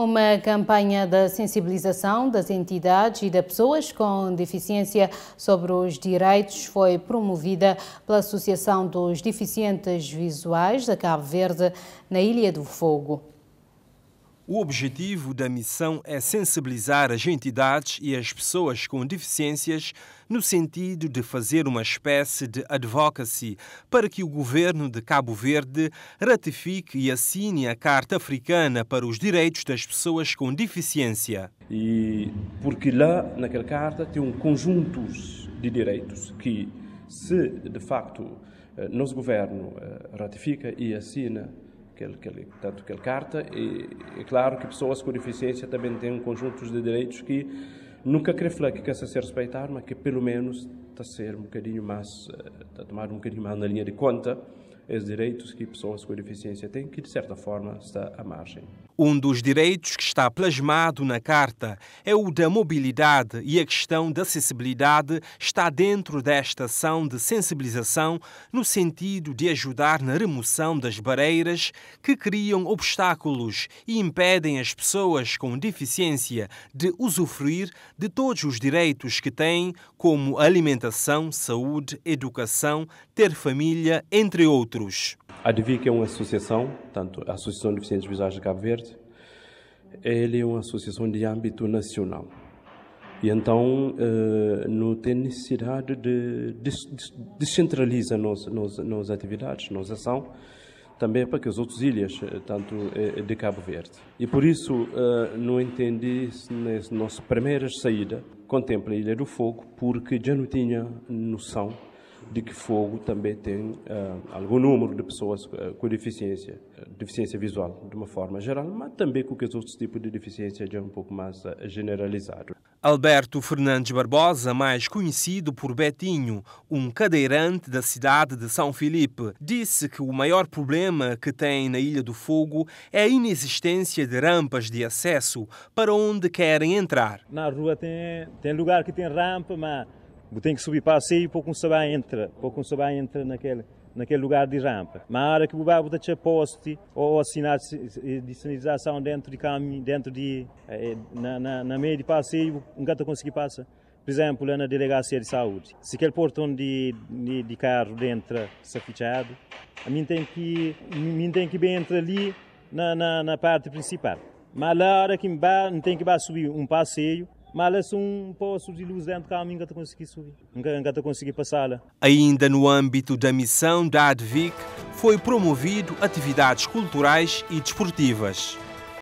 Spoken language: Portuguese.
Uma campanha de sensibilização das entidades e das pessoas com deficiência sobre os direitos foi promovida pela Associação dos Deficientes Visuais da Cabo Verde na Ilha do Fogo. O objetivo da missão é sensibilizar as entidades e as pessoas com deficiências no sentido de fazer uma espécie de advocacy para que o governo de Cabo Verde ratifique e assine a Carta Africana para os Direitos das Pessoas com Deficiência. E porque lá, naquela carta, tem um conjunto de direitos que, se de facto eh, nosso governo eh, ratifica e assina, aquele, tanto aquela carta. E é claro que pessoas com deficiência também têm um conjunto de direitos que nunca creio que, que a ser respeitado, mas que pelo menos está a ser um bocadinho mais, está eh, a tomar um bocadinho mais na linha de conta os direitos que pessoas com deficiência têm, que de certa forma está à margem. Um dos direitos que está plasmado na Carta é o da mobilidade e a questão da acessibilidade está dentro desta ação de sensibilização no sentido de ajudar na remoção das barreiras que criam obstáculos e impedem as pessoas com deficiência de usufruir de todos os direitos que têm, como alimentação, saúde, educação, ter família, entre outros. A DVIC é uma associação, tanto a Associação de Deficientes Visuais de Cabo Verde, ele é uma associação de âmbito nacional. E então uh, não tem necessidade de descentralizar nos, nos, nos atividades, nossa ação, também para que as outras ilhas, eh, tanto eh, de Cabo Verde. E por isso uh, não entendi se nessa nossa primeira saída contempla a Ilha do Fogo, porque já não tinha noção de que Fogo também tem uh, algum número de pessoas uh, com deficiência, ah, deficiência visual de uma forma geral, mas também com outros tipos de deficiência já é um pouco mais generalizado. Alberto Fernandes Barbosa, mais conhecido por Betinho, um cadeirante da cidade de São Filipe, disse que o maior problema que tem na Ilha do Fogo é a inexistência de rampas de acesso para onde querem entrar. Na rua tem, tem lugar que tem rampa, mas tem que subir para a ceia e pouco sabá entra, pouco entra naquele naquele lugar de rampa. Mas a hora que o babo deixa poste ou assinar eh, de sinalização dentro de caminho, dentro de, eh, eh, na, na, na meio de passeio, um gato conseguir passar. Por exemplo, lá na delegacia de saúde. Se aquele portão de, de, de carro entra safichado, a mim tem que, mim tem que bem entrar ali na, na, na parte principal. Mas lá a hora que não tem que subir um passeio, mas é um poço de luz dentro do caminho consegui subir, nunca eu consegui passá-la. Ainda no âmbito da missão da ADVIC, foi promovido atividades culturais e desportivas.